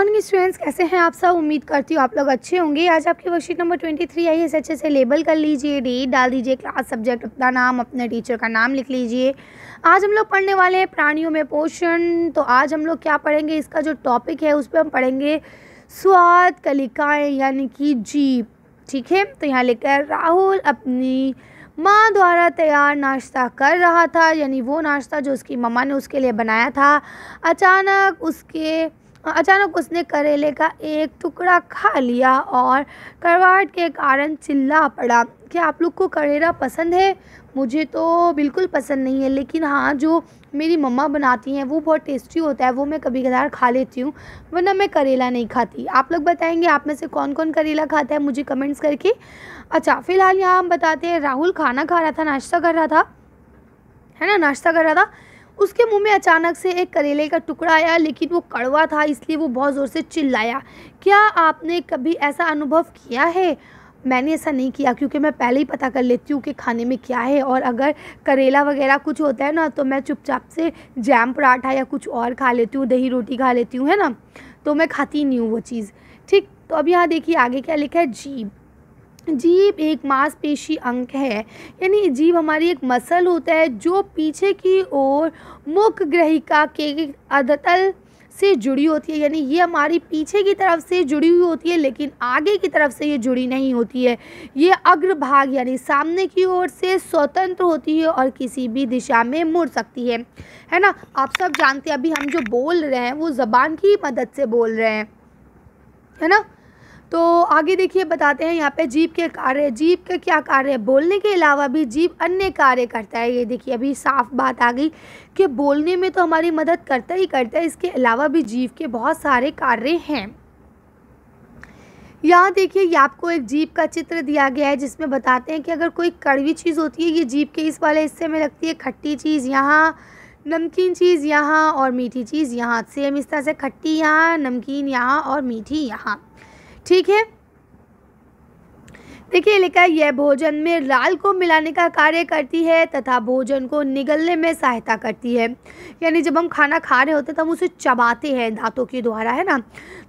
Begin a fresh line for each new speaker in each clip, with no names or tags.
morning students कैसे हैं आप सब उम्मीद करती हूँ आप लोग अच्छे होंगे आज आपकी वर्कशीट नंबर ट्वेंटी थ्री आई है इसे अच्छे से लेबल कर लीजिए डेट डाल दीजिए क्लास सब्जेक्ट अपना नाम अपने टीचर का नाम लिख लीजिए आज हम लोग पढ़ने वाले हैं प्राणियों में पोषण तो आज हम लोग क्या पढ़ेंगे इसका जो टॉपिक है उस पर हम पढ़ेंगे स्वाद कलिकाएँ यानी कि जीप ठीक है तो यहाँ लेकर राहुल अपनी माँ द्वारा तैयार नाश्ता कर रहा था यानी वो नाश्ता जो उसकी मम्मा ने उसके लिए बनाया था अचानक उसके अचानक उसने करेले का एक टुकड़ा खा लिया और करवाहट के कारण चिल्ला पड़ा क्या आप लोग को करेला पसंद है मुझे तो बिल्कुल पसंद नहीं है लेकिन हाँ जो मेरी मम्मा बनाती हैं वो बहुत टेस्टी होता है वो मैं कभी कभार खा लेती हूँ वरना मैं करेला नहीं खाती आप लोग बताएंगे आप में से कौन कौन करेला खाता है मुझे कमेंट्स करके अच्छा फ़िलहाल यहाँ हम बताते हैं राहुल खाना खा रहा था नाश्ता कर रहा था है ना नाश्ता कर रहा था उसके मुंह में अचानक से एक करेले का टुकड़ा आया लेकिन वो कड़वा था इसलिए वो बहुत ज़ोर से चिल्लाया क्या आपने कभी ऐसा अनुभव किया है मैंने ऐसा नहीं किया क्योंकि मैं पहले ही पता कर लेती हूँ कि खाने में क्या है और अगर करेला वगैरह कुछ होता है ना तो मैं चुपचाप से जैम पराठा या कुछ और खा लेती हूँ दही रोटी खा लेती हूँ है ना तो मैं खाती नहीं हूँ वो चीज़ ठीक तो अब यहाँ देखिए आगे क्या लिखा है जीभ जीभ एक मांसपेशी अंग है यानी जीभ हमारी एक मसल होता है जो पीछे की ओर मुख ग्रहिका के अधतल से जुड़ी होती है यानी ये हमारी पीछे की तरफ से जुड़ी हुई होती है लेकिन आगे की तरफ से ये जुड़ी नहीं होती है ये अग्रभाग यानी सामने की ओर से स्वतंत्र होती है और किसी भी दिशा में मुड़ सकती है है ना आप सब जानते हैं अभी हम जो बोल रहे हैं वो ज़बान की मदद से बोल रहे हैं है ना तो आगे देखिए बताते हैं यहाँ पे जीप के कार्य जीप का क्या कार्य है बोलने के अलावा भी जीप अन्य कार्य करता है ये देखिए अभी साफ बात आ गई कि बोलने में तो हमारी मदद करता ही करता है इसके अलावा भी जीप के बहुत सारे कार्य हैं यहाँ देखिए ये आपको एक जीप का चित्र दिया गया है जिसमें बताते हैं कि अगर कोई कड़वी चीज़ होती है ये जीप के इस वाले हिस्से में लगती है खट्टी चीज़ यहाँ नमकीन चीज़ यहाँ और मीठी चीज़ यहाँ सेम इस तरह से खट्टी यहाँ नमकीन यहाँ और मीठी यहाँ ठीक है देखिए लिखा यह भोजन में लाल को मिलाने का कार्य करती है तथा भोजन को निगलने में सहायता करती है यानी जब हम खाना खा रहे होते हैं तब हम उसे चबाते हैं दांतों के द्वारा है ना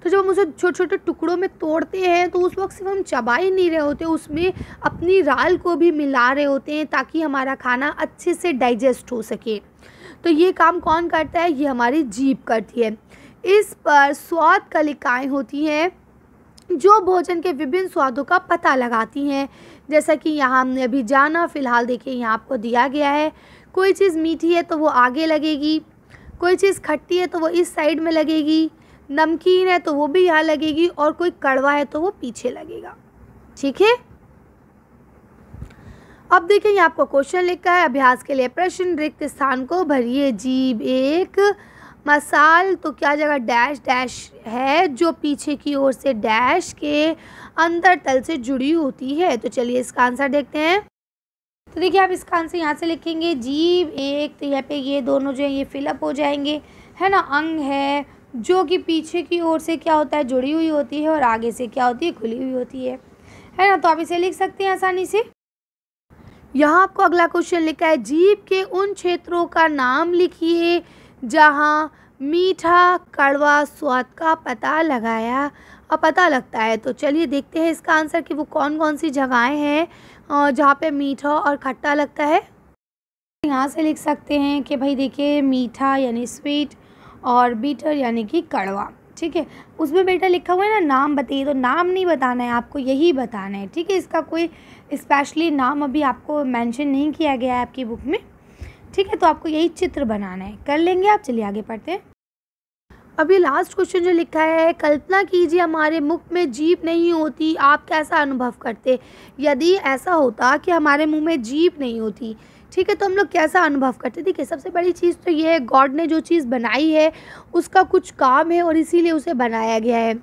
तो जब हम उसे छोटे छोटे टुकड़ों में तोड़ते हैं तो उस वक्त सिर्फ हम चबा ही नहीं रहे होते उसमें अपनी राल को भी मिला रहे होते हैं ताकि हमारा खाना अच्छे से डाइजेस्ट हो सके तो ये काम कौन करता है ये हमारी जीप करती है इस पर स्वाद कलिकाएँ होती हैं जो भोजन के विभिन्न स्वादों का पता लगाती हैं जैसा कि यहाँ हमने अभी जाना फ़िलहाल देखिए यहाँ आपको दिया गया है कोई चीज़ मीठी है तो वो आगे लगेगी कोई चीज़ खट्टी है तो वो इस साइड में लगेगी नमकीन है तो वो भी यहाँ लगेगी और कोई कड़वा है तो वो पीछे लगेगा ठीक है अब देखिए यहाँ आपको क्वेश्चन लिखा है अभ्यास के लिए प्रश्न रिक्त स्थान को भरिए जीब एक मसाल तो क्या जगह डैश डैश है जो पीछे की ओर से डैश के अंदर तल से जुड़ी होती है तो चलिए इसका आंसर देखते हैं तो देखिए आप इसका आंसर यहाँ से लिखेंगे जीव एक तो यहाँ पे ये दोनों जो है ये फिलअप हो जाएंगे है ना अंग है जो कि पीछे की ओर से क्या होता है जुड़ी हुई होती है और आगे से क्या होती है खुली हुई होती है है ना तो आप इसे लिख सकते हैं आसानी से यहाँ आपको अगला क्वेश्चन लिखा है जीव के उन क्षेत्रों का नाम लिखिए जहाँ मीठा कड़वा स्वाद का पता लगाया और पता लगता है तो चलिए देखते हैं इसका आंसर कि वो कौन कौन सी जगहें हैं जहाँ पे मीठा और खट्टा लगता है यहाँ से लिख सकते हैं कि भाई देखिए मीठा यानी स्वीट और बीटर यानी कि कड़वा ठीक है उसमें बेटा लिखा हुआ है ना नाम बताइए तो नाम नहीं बताना है आपको यही बताना है ठीक है इसका कोई स्पेशली नाम अभी आपको मेंशन नहीं किया गया है आपकी बुक में ठीक है तो आपको यही चित्र बनाना है कर लेंगे आप चलिए आगे पढ़ते हैं अभी लास्ट क्वेश्चन जो लिखा है कल्पना कीजिए हमारे मुख में जीप नहीं होती आप कैसा अनुभव करते यदि ऐसा होता कि हमारे मुंह में जीप नहीं होती ठीक है तो हम लोग कैसा अनुभव करते देखिए सबसे बड़ी चीज़ तो ये है गॉड ने जो चीज़ बनाई है उसका कुछ काम है और इसीलिए उसे बनाया गया है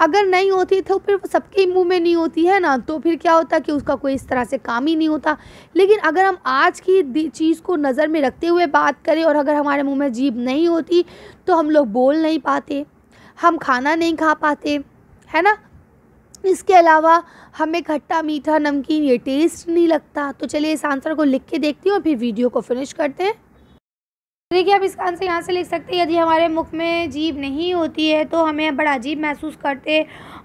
अगर नहीं होती तो फिर वो सबके मुंह में नहीं होती है ना तो फिर क्या होता कि उसका कोई इस तरह से काम ही नहीं होता लेकिन अगर हम आज की चीज़ को नज़र में रखते हुए बात करें और अगर हमारे मुँह में जीभ नहीं होती तो हम लोग बोल नहीं पाते हम खाना नहीं खा पाते है ना इसके अलावा हमें खट्टा मीठा नमकीन ये टेस्ट नहीं लगता तो चलिए इस आंसर को लिख के देखती हूँ और फिर वीडियो को फिनिश करते हैं देखिए आप इसका आंसर यहाँ से लिख सकते हैं यदि हमारे मुख में जीभ नहीं होती है तो हमें बड़ा अजीब महसूस करते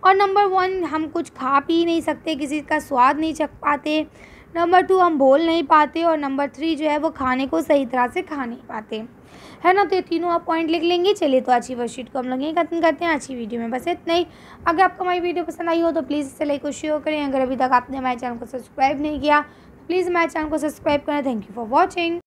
और नंबर वन हम कुछ खा पी नहीं सकते किसी का स्वाद नहीं चख पाते नंबर टू हम बोल नहीं पाते और नंबर थ्री जो है वो खाने को सही तरह से खा नहीं पाते है ना तो ये तीनों आप पॉइंट लिख लेंगे चलिए तो अच्छी वर्कशीट को हम लोग यही खत्म करते हैं अच्छी वीडियो में बस इतना ही अगर आपको हमारी वीडियो पसंद आई हो तो प्लीज़ इसे लाइक और शेयर करें अगर अभी तक आपने हमारे चैनल को सब्सक्राइब नहीं किया प्लीज़ तो हमारे चैनल को सब्सक्राइब करें थैंक यू फॉर वॉचिंग